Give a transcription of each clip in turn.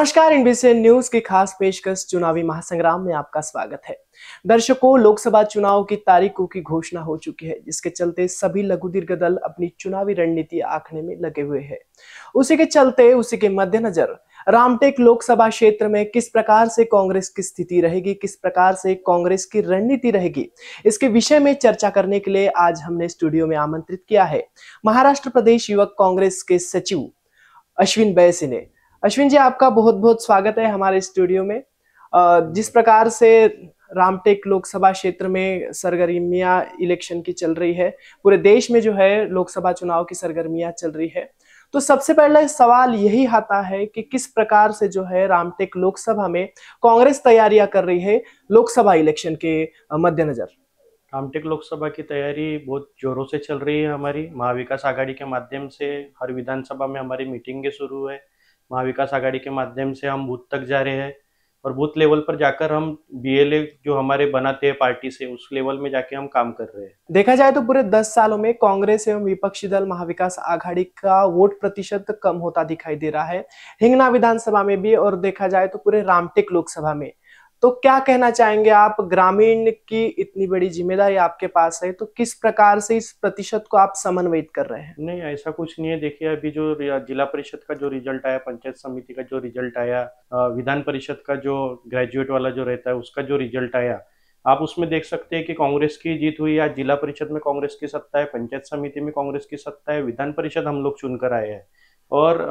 नमस्कार NBC news की खास पेशकश चुनावी महासंग्राम में आपका स्वागत है दर्शकों लोकसभा चुनाव की तारीखों की घोषणा हो चुकी है जिसके चलते सभी लघु दीर्घ दल अपनी चुनावी रणनीति आखने में लगे हुए हैं उसी के चलते उसी के मद्देनजर रामटेक लोकसभा क्षेत्र में किस प्रकार से कांग्रेस की स्थिति रहेगी किस प्रकार से कांग्रेस की रणनीति रहेगी इसके विषय में चर्चा करने के लिए आज हमने स्टूडियो में आमंत्रित किया है महाराष्ट्र प्रदेश युवक कांग्रेस के सचिव अश्विन बैसी ने अश्विन जी आपका बहुत बहुत स्वागत है हमारे स्टूडियो में जिस प्रकार से रामटेक लोकसभा क्षेत्र में सरगर्मियां इलेक्शन की चल रही है पूरे देश में जो है लोकसभा चुनाव की सरगर्मियां चल रही है तो सबसे पहला सवाल यही आता है कि किस प्रकार से जो है रामटेक लोकसभा में कांग्रेस तैयारियां कर रही है लोकसभा इलेक्शन के मद्देनजर रामटेक लोकसभा की तैयारी बहुत जोरों से चल रही है हमारी महाविकास आघाड़ी के माध्यम से हर विधानसभा में हमारी मीटिंगें शुरू है महाविकास आघाड़ी के माध्यम से हम बूथ तक जा रहे हैं और बूथ लेवल पर जाकर हम बीएलए जो हमारे बनाते हैं पार्टी से उस लेवल में जाके हम काम कर रहे हैं देखा जाए तो पूरे दस सालों में कांग्रेस एवं विपक्षी दल महाविकास आघाड़ी का वोट प्रतिशत कम होता दिखाई दे रहा है हिंगना विधानसभा में भी और देखा जाए तो पूरे रामटेक लोकसभा में तो क्या कहना चाहेंगे आप ग्रामीण की इतनी बड़ी जिम्मेदारी आपके पास है तो किस प्रकार से इस प्रतिशत को आप समन्वयित कर रहे हैं नहीं ऐसा कुछ नहीं है देखिए अभी जो जिला परिषद का जो रिजल्ट आया पंचायत समिति का जो रिजल्ट आया विधान परिषद का जो ग्रेजुएट वाला जो रहता है उसका जो रिजल्ट आया आप उसमें देख सकते हैं कि कांग्रेस की जीत हुई आज जिला परिषद में कांग्रेस की सत्ता है पंचायत समिति में कांग्रेस की सत्ता है विधान परिषद हम लोग चुनकर आए हैं और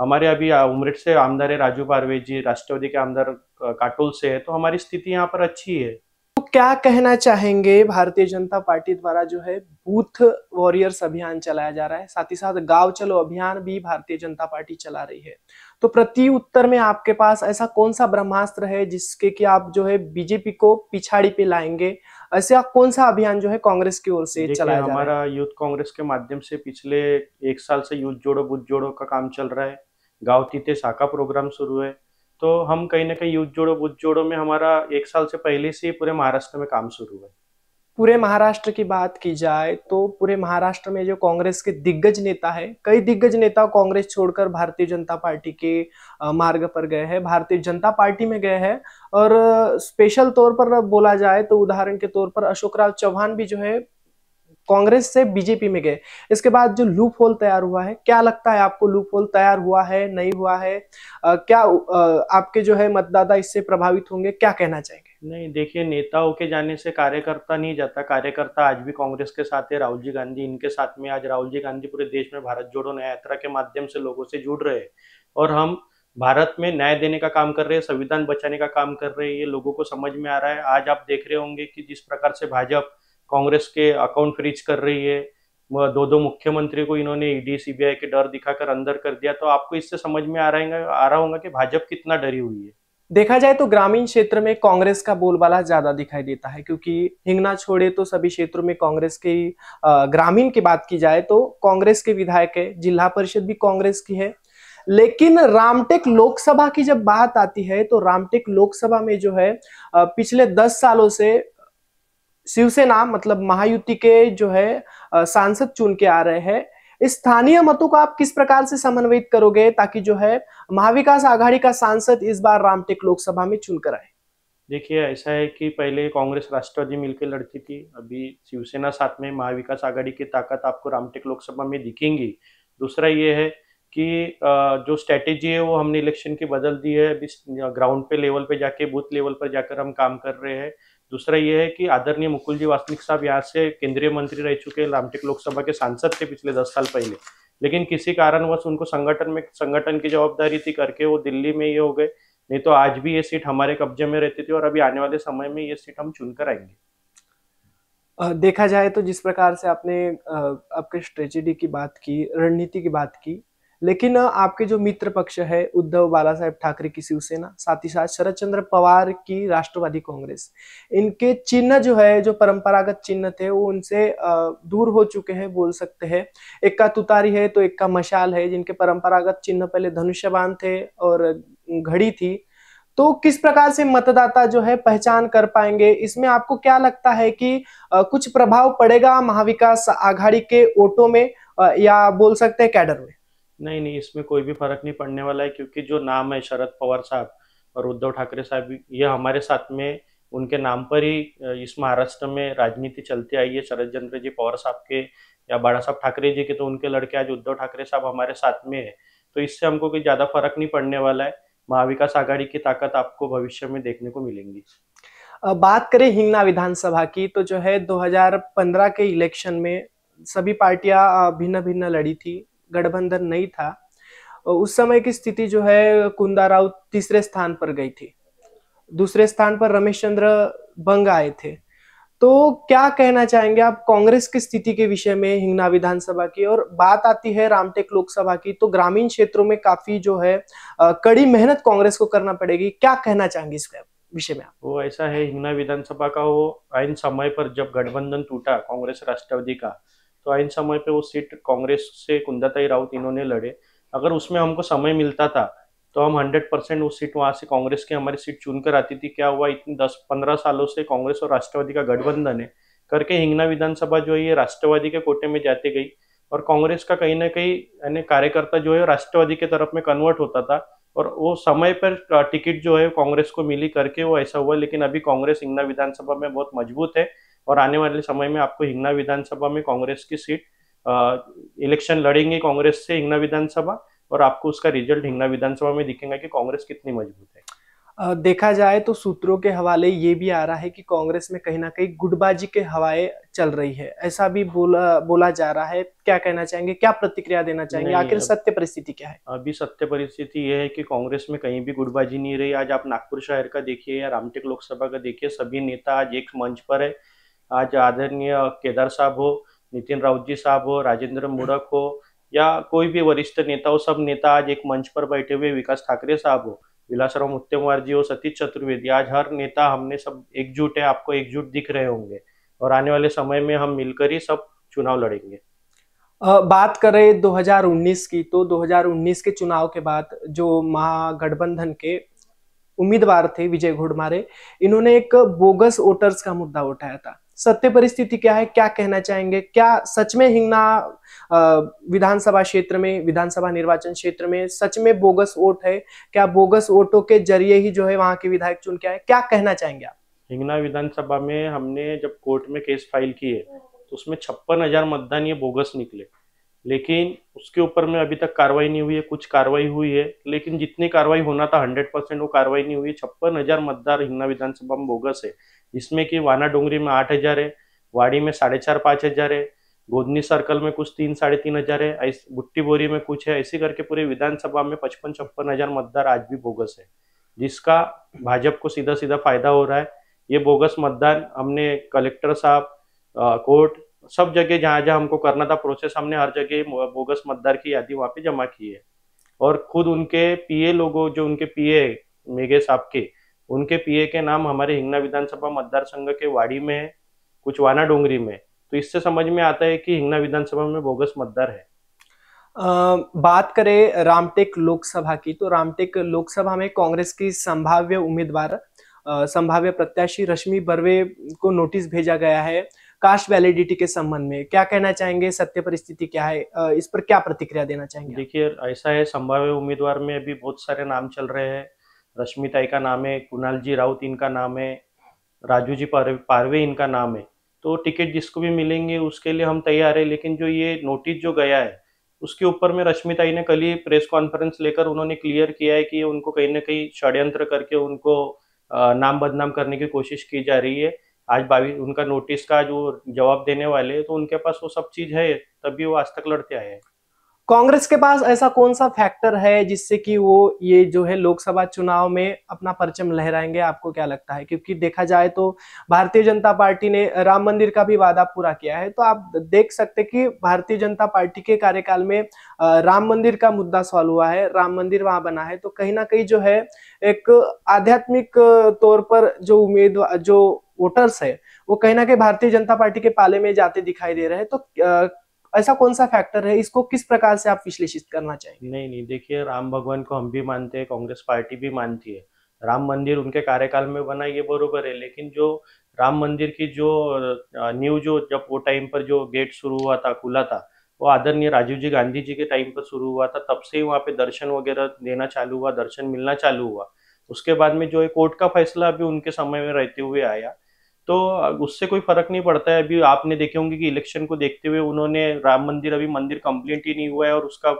हमारे अभी उमरेट से आमदार है राजू पारवे जी राष्ट्रवादी के आमदार काटोल से है तो हमारी स्थिति यहाँ पर अच्छी है तो क्या कहना चाहेंगे भारतीय जनता पार्टी द्वारा जो है बूथ वॉरियर्स अभियान चलाया जा रहा है साथ ही साथ गांव चलो अभियान भी भारतीय जनता पार्टी चला रही है तो प्रति उत्तर में आपके पास ऐसा कौन सा ब्रह्मास्त्र है जिसके कि आप जो है बीजेपी को पिछाड़ी पे लाएंगे ऐसा कौन सा अभियान जो है कांग्रेस की ओर से चलाया हमारा यूथ कांग्रेस के माध्यम से पिछले एक साल से यूथ जोड़ो बुथ जोड़ो का काम चल रहा है गाँव तीते शाखा प्रोग्राम शुरू है तो हम कहीं ना कहीं यूथ जोड़ो बुद्ध जोड़ो में हमारा एक साल से पहले से पूरे महाराष्ट्र में काम शुरू है पूरे महाराष्ट्र की बात की जाए तो पूरे महाराष्ट्र में जो कांग्रेस के दिग्गज नेता है कई दिग्गज नेता कांग्रेस छोड़कर भारतीय जनता पार्टी के मार्ग पर गए हैं भारतीय जनता पार्टी में गए हैं और स्पेशल तौर पर बोला जाए तो उदाहरण के तौर पर अशोक राव चौहान भी जो है कांग्रेस से बीजेपी में गए इसके बाद जो लूप होल तैयार हुआ है क्या लगता है आपको लूप होल तैयार हुआ है नहीं हुआ है आ, क्या आ, आपके जो है मतदाता इससे प्रभावित होंगे क्या कहना चाहेंगे नहीं देखिए नेताओं के जाने से कार्यकर्ता नहीं जाता कार्यकर्ता आज भी कांग्रेस के साथ है राहुल जी गांधी इनके साथ में आज राहुल जी गांधी पूरे देश में भारत जोड़ो न्याय यात्रा के माध्यम से लोगों से जुड़ रहे हैं और हम भारत में न्याय देने का काम कर रहे हैं संविधान बचाने का काम कर रहे हैं ये लोगों को समझ में आ रहा है आज आप देख रहे होंगे कि जिस प्रकार से भाजपा कांग्रेस के अकाउंट फ्रीज कर रही है दो दो मुख्यमंत्री को इन्होंने ईडी सीबीआई के डर दिखाकर अंदर कर दिया तो आपको इससे समझ में आ रहा आ रहा होगा कि भाजपा कितना डरी हुई है देखा जाए तो ग्रामीण क्षेत्र में कांग्रेस का बोलबाला ज्यादा दिखाई देता है क्योंकि हिंगना छोड़े तो सभी क्षेत्रों में कांग्रेस के ग्रामीण की बात की जाए तो कांग्रेस के विधायक है जिला परिषद भी कांग्रेस की है लेकिन रामटेक लोकसभा की जब बात आती है तो रामटेक लोकसभा में जो है पिछले दस सालों से शिवसेना मतलब महायुति के जो है सांसद चुन के आ रहे हैं स्थानीय मतों को आप किस प्रकार से समन्वित करोगे ताकि जो है महाविकास आघाड़ी का सांसद इस बार रामटेक लोकसभा में चुनकर आए देखिए ऐसा है कि पहले कांग्रेस राष्ट्रवादी मिलकर लड़ती थी अभी शिवसेना साथ में महाविकास आघाड़ी की ताकत आपको रामटेक लोकसभा में दिखेंगी दूसरा ये है कि जो स्ट्रेटेजी है वो हमने इलेक्शन की बदल दी है अभी ग्राउंड पे लेवल पे जाके बूथ लेवल पर जाकर हम काम कर रहे हैं दूसरा ये है कि आदरणीय मुकुल जी वासनिक साहब यहाँ से केंद्रीय मंत्री रह चुके लामटेक लोकसभा के सांसद थे पिछले दस साल पहले लेकिन किसी कारणवश उनको संगठन में संगठन की जवाबदारी थी करके वो दिल्ली में ये हो गए नहीं तो आज भी ये सीट हमारे कब्जे में रहती थी और अभी आने वाले समय में ये सीट हम चुनकर आएंगे देखा जाए तो जिस प्रकार से आपने आपके स्ट्रेटेजी की बात की रणनीति की बात की लेकिन आपके जो मित्र पक्ष है उद्धव बाला साहेब ठाकरे की शिवसेना साथ ही साथ शरद चंद्र पवार की राष्ट्रवादी कांग्रेस इनके चिन्ह जो है जो परंपरागत चिन्ह थे वो उनसे दूर हो चुके हैं बोल सकते हैं एक का तुतारी है तो एक का मशाल है जिनके परंपरागत चिन्ह पहले धनुष्यबान थे और घड़ी थी तो किस प्रकार से मतदाता जो है पहचान कर पाएंगे इसमें आपको क्या लगता है कि कुछ प्रभाव पड़ेगा महाविकास आघाड़ी के वोटों में या बोल सकते हैं कैडर में नहीं नहीं इसमें कोई भी फर्क नहीं पड़ने वाला है क्योंकि जो नाम है शरद पवार साहब और उद्धव ठाकरे साहब ये हमारे साथ में उनके नाम पर ही इस महाराष्ट्र में राजनीति चलती आई है शरद चंद्र जी पवार साहब के या बाड़ा साहब ठाकरे जी के तो उनके लड़के आज उद्धव ठाकरे साहब हमारे साथ में है तो इससे हमको कोई ज़्यादा फर्क नहीं पड़ने वाला है महाविकास आघाड़ी की ताकत आपको भविष्य में देखने को मिलेंगी बात करें हिंगना विधानसभा की तो जो है 2015 के इलेक्शन में सभी पार्टियां भिन्न भिन्न लड़ी थी गठबंधन नहीं था उस समय की स्थिति जो है कुंदा राव तीसरे स्थान पर गई थी दूसरे स्थान पर रमेश चंद्र बंग आए थे तो क्या कहना चाहेंगे आप कांग्रेस की स्थिति के विषय में हिंगना विधानसभा की और बात आती है रामटेक लोकसभा की तो ग्रामीण क्षेत्रों में काफी जो है कड़ी मेहनत कांग्रेस को करना पड़ेगी क्या कहना चाहेंगे इसके विषय में आप वो ऐसा है हिंगना विधानसभा का वो आइन समय पर जब गठबंधन टूटा कांग्रेस राष्ट्रवादी का तो आइन समय पे वो सीट कांग्रेस से कुंदाताई राउत इन्होंने लड़े अगर उसमें हमको समय मिलता था तो हम 100 परसेंट वो सीट वहाँ से कांग्रेस की हमारी सीट चुनकर आती थी क्या हुआ इतने दस पंद्रह सालों से कांग्रेस और राष्ट्रवादी का गठबंधन है करके हिंगना विधानसभा जो है ये राष्ट्रवादी के कोटे में जाती गई और कांग्रेस का कहीं ना कहीं यानी कार्यकर्ता जो है राष्ट्रवादी के तरफ में कन्वर्ट होता था और वो समय पर टिकट जो है कांग्रेस को मिली करके वो ऐसा हुआ लेकिन अभी कांग्रेस हिंगना विधानसभा में बहुत मजबूत है और आने वाले समय में आपको हिंगना विधानसभा में कांग्रेस की सीट इलेक्शन लड़ेंगे कांग्रेस से हिंगना विधानसभा और आपको उसका रिजल्ट हिंगना विधानसभा में दिखेगा कि कांग्रेस कितनी मजबूत है देखा जाए तो सूत्रों के हवाले ये भी आ रहा है कि कांग्रेस में कहीं ना कहीं गुटबाजी के हवाएं चल रही है ऐसा भी बोला बोला जा रहा है क्या कहना चाहेंगे क्या प्रतिक्रिया देना चाहेंगे आखिर सत्य परिस्थिति क्या है अभी सत्य परिस्थिति ये है कि कांग्रेस में कहीं भी गुटबाजी नहीं रही आज आप नागपुर शहर का देखिए या रामटेक लोकसभा का देखिए सभी नेता आज एक मंच पर है आज आदरणीय केदार साहब हो नितिन राउत जी साहब हो राजेंद्र मूड़क हो या कोई भी वरिष्ठ नेता हो सब नेता आज एक मंच पर बैठे हुए विकास ठाकरे साहब हो विलासराव मुत्तेमवार जी हो सतीश चतुर्वेदी आज हर नेता हमने सब एकजुट है आपको एकजुट दिख रहे होंगे और आने वाले समय में हम मिलकर ही सब चुनाव लड़ेंगे बात करें 2019 की तो 2019 के चुनाव के बाद जो महागठबंधन के उम्मीदवार थे विजय घोड़मारे इन्होंने एक बोगस वोटर्स का मुद्दा उठाया था सत्य परिस्थिति क्या है क्या कहना चाहेंगे क्या सच में हिंगना विधानसभा क्षेत्र में विधानसभा निर्वाचन क्षेत्र में सच में बोगस वोट है क्या बोगस वोटों के जरिए ही जो है वहां के विधायक चुन के आए क्या कहना चाहेंगे आप हिंगना विधानसभा में हमने जब कोर्ट में केस फाइल किए तो उसमें छप्पन हजार मतदान ये बोगस निकले लेकिन उसके ऊपर में अभी तक कार्रवाई नहीं हुई है कुछ कार्रवाई हुई है लेकिन जितनी कार्रवाई होना था हंड्रेड परसेंट वो कार्रवाई नहीं हुई है छप्पन हजार मतदार हिन्ना विधानसभा में बोगस है जिसमें कि वाना डोंगरी में आठ हजार है वाड़ी में साढ़े चार पाँच हजार है गोदनी सर्कल में कुछ तीन साढ़े तीन हजार है बुट्टी बोरी में कुछ है ऐसे करके पूरे विधानसभा में पचपन छप्पन हजार मतदार आज भी बोगस है जिसका भाजपा को सीधा सीधा फायदा हो रहा है ये बोगस मतदान हमने कलेक्टर साहब कोर्ट सब जगह जहाँ जहाँ हमको करना था प्रोसेस हमने हर जगह बोगस मतदार की यादी वहाँ पे जमा की है और खुद उनके पीए लोगों जो उनके पीए मेघे साहब के उनके पीए के नाम हमारे हिंगना विधानसभा मतदार संघ के वाड़ी में है कुछ वाना डोंगरी में तो इससे समझ में आता है कि हिंगना विधानसभा में बोगस मतदार है आ, बात करें रामटेक लोकसभा की तो रामटेक लोकसभा में कांग्रेस की संभाव्य उम्मीदवार संभाव्य प्रत्याशी रश्मि बर्वे को नोटिस भेजा गया है कास्ट वैलिडिटी के संबंध में क्या कहना चाहेंगे सत्य परिस्थिति क्या है इस पर क्या प्रतिक्रिया देना चाहेंगे देखिए ऐसा है संभाव्य उम्मीदवार में अभी बहुत सारे नाम चल रहे हैं रश्मिताई का नाम है कुणाल जी राउत इनका नाम है राजू जी पारवे इनका नाम है तो टिकट जिसको भी मिलेंगे उसके लिए हम तैयार है लेकिन जो ये नोटिस जो गया है उसके ऊपर में रश्मिताई ने कल ही प्रेस कॉन्फ्रेंस लेकर उन्होंने क्लियर किया है कि उनको कहीं ना कहीं षड्यंत्र करके उनको नाम बदनाम करने की कोशिश की जा रही है आज बाईस उनका नोटिस का जो जवाब देने वाले तो उनके पास वो सब चीज है तभी वो आज तक लड़ते आए हैं कांग्रेस के पास ऐसा कौन सा फैक्टर है जिससे कि वो ये जो है लोकसभा चुनाव में अपना परचम लहराएंगे आपको क्या लगता है क्योंकि देखा जाए तो भारतीय जनता पार्टी ने राम मंदिर का भी वादा पूरा किया है तो आप देख सकते कि भारतीय जनता पार्टी के कार्यकाल में राम मंदिर का मुद्दा सॉल्व हुआ है राम मंदिर वहां बना है तो कहीं ना कहीं जो है एक आध्यात्मिक तौर पर जो उम्मीदवार जो वोटर्स है वो कहीं ना कहीं भारतीय जनता पार्टी के पाले में जाते दिखाई दे रहे हैं तो ऐसा कौन सा फैक्टर है इसको किस प्रकार से आप विश्लेषित करना चाहिए नहीं नहीं देखिए राम भगवान को हम भी मानते हैं कांग्रेस पार्टी भी मानती है राम मंदिर उनके कार्यकाल में बना ये बरोबर है लेकिन जो राम मंदिर की जो न्यू जो जब वो टाइम पर जो गेट शुरू हुआ था खुला था वो आदरणीय राजीव जी गांधी जी के टाइम पर शुरू हुआ था तब से ही वहाँ पे दर्शन वगैरह देना चालू हुआ दर्शन मिलना चालू हुआ उसके बाद में जो है कोर्ट का फैसला अभी उनके समय में रहते हुए आया तो उससे कोई फर्क नहीं पड़ता है अभी आपने देखे होंगे कि इलेक्शन को देखते हुए उन्होंने राम मंदिर अभी मंदिर कंप्लीट ही नहीं हुआ है और उसका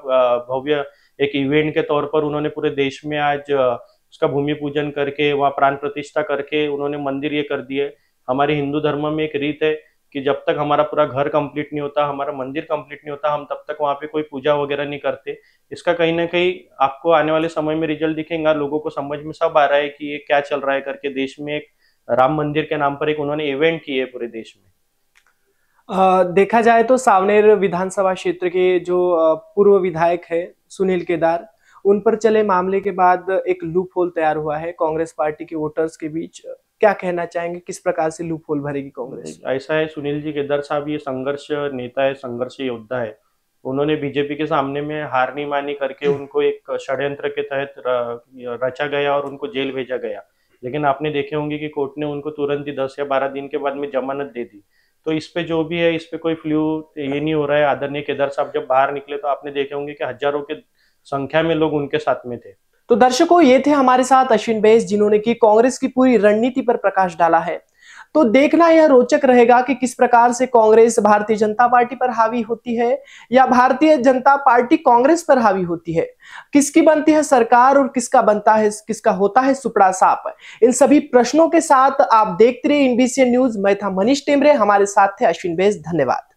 भव्य एक इवेंट के तौर पर उन्होंने पूरे देश में आज उसका भूमि पूजन करके वहाँ प्राण प्रतिष्ठा करके उन्होंने मंदिर ये कर दिए हमारे हिंदू धर्म में एक रीत है कि जब तक हमारा पूरा घर कंप्लीट नहीं होता हमारा मंदिर कंप्लीट नहीं होता हम तब तक वहाँ पे कोई पूजा वगैरह नहीं करते इसका कहीं ना कहीं आपको आने वाले समय में रिजल्ट दिखेगा लोगों को समझ में सब आ रहा है कि ये क्या चल रहा है करके देश में एक राम मंदिर के नाम पर एक उन्होंने इवेंट किए पूरे देश में आ, देखा जाए तो सावनेर विधानसभा क्षेत्र के जो पूर्व विधायक है सुनील केदार उन पर चले मामले के बाद एक लूप होल तैयार हुआ है कांग्रेस पार्टी के वोटर्स के बीच क्या कहना चाहेंगे किस प्रकार से लूप होल भरेगी कांग्रेस ऐसा है सुनील जी केदार साहब ये संघर्ष नेता है संघर्ष योद्धा है उन्होंने बीजेपी के सामने में हार नहीं मानी करके उनको एक षड्यंत्र के तहत रचा गया और उनको जेल भेजा गया लेकिन आपने देखे होंगे कि कोर्ट ने उनको तुरंत ही दस या बारह दिन के बाद में जमानत दे दी तो इस पे जो भी है इस पे कोई फ्लू ये नहीं हो रहा है आदरणीय केदार साहब जब बाहर निकले तो आपने देखे होंगे कि हजारों के संख्या में लोग उनके साथ में थे तो दर्शकों ये थे हमारे साथ अश्विन बेस जिन्होंने की कांग्रेस की पूरी रणनीति पर प्रकाश डाला है तो देखना यह रोचक रहेगा कि किस प्रकार से कांग्रेस भारतीय जनता पार्टी पर हावी होती है या भारतीय जनता पार्टी कांग्रेस पर हावी होती है किसकी बनती है सरकार और किसका बनता है किसका होता है सुपड़ा साप इन सभी प्रश्नों के साथ आप देखते रहे इनबीसी न्यूज मैं था मनीष टेमरे हमारे साथ थे अश्विन बेस धन्यवाद